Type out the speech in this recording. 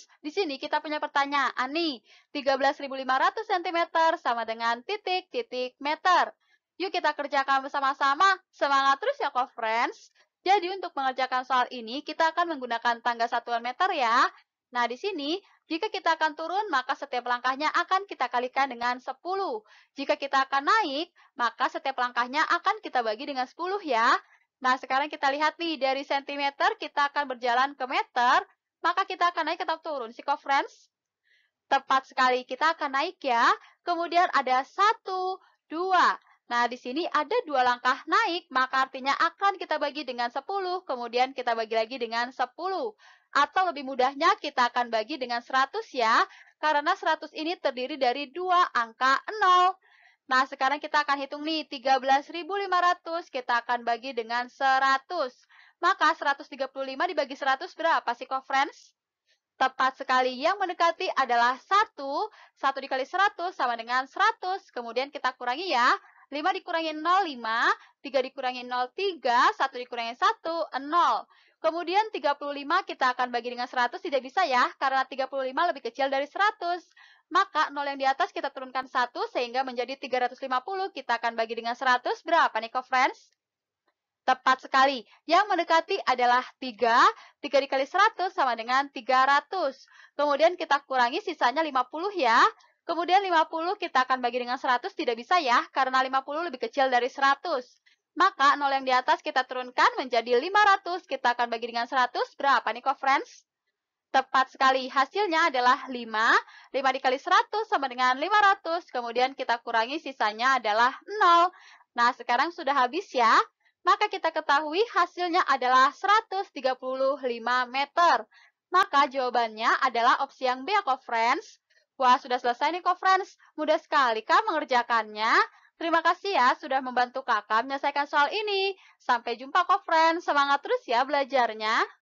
Terus di sini kita punya pertanyaan nih, 13.500 cm sama dengan titik-titik meter. Yuk kita kerjakan bersama-sama. Semangat terus ya, kok friends. Jadi untuk mengerjakan soal ini, kita akan menggunakan tangga satuan meter ya. Nah, di sini, jika kita akan turun, maka setiap langkahnya akan kita kalikan dengan 10. Jika kita akan naik, maka setiap langkahnya akan kita bagi dengan 10 ya. Nah, sekarang kita lihat nih, dari sentimeter kita akan berjalan ke meter, maka kita akan naik atau turun. Siko friends, tepat sekali kita akan naik ya. Kemudian ada satu, dua. Nah, di sini ada dua langkah naik, maka artinya akan kita bagi dengan 10, kemudian kita bagi lagi dengan 10. Atau lebih mudahnya kita akan bagi dengan 100 ya, karena 100 ini terdiri dari dua angka 0. Nah, sekarang kita akan hitung nih, 13.500 kita akan bagi dengan 100. Maka 135 dibagi 100 berapa sih, friends? Tepat sekali yang mendekati adalah 1. 1 dikali 100 sama dengan 100. Kemudian kita kurangi ya. 5 dikurangi 0, 5. 3 dikurangi 0, 3. 1 dikurangi 1, 0. Kemudian 35 kita akan bagi dengan 100 tidak bisa ya, karena 35 lebih kecil dari 100. Maka 0 yang di atas kita turunkan 1 sehingga menjadi 350. Kita akan bagi dengan 100. Berapa nih, friends? Tepat sekali. Yang mendekati adalah 3. 3 dikali 100 sama dengan 300. Kemudian kita kurangi sisanya 50 ya. Kemudian 50 kita akan bagi dengan 100 tidak bisa ya, karena 50 lebih kecil dari 100. Maka 0 yang di atas kita turunkan menjadi 500, kita akan bagi dengan 100, berapa nih friends? Tepat sekali, hasilnya adalah 5, 5 dikali 100 sama dengan 500, kemudian kita kurangi sisanya adalah 0. Nah, sekarang sudah habis ya. Maka kita ketahui hasilnya adalah 135 meter. Maka jawabannya adalah opsi yang B ya, Ko Friends. Wah, sudah selesai nih, Ko Friends. Mudah sekali, Kak, mengerjakannya. Terima kasih ya sudah membantu kakak menyelesaikan soal ini. Sampai jumpa, Ko Friends. Semangat terus ya belajarnya.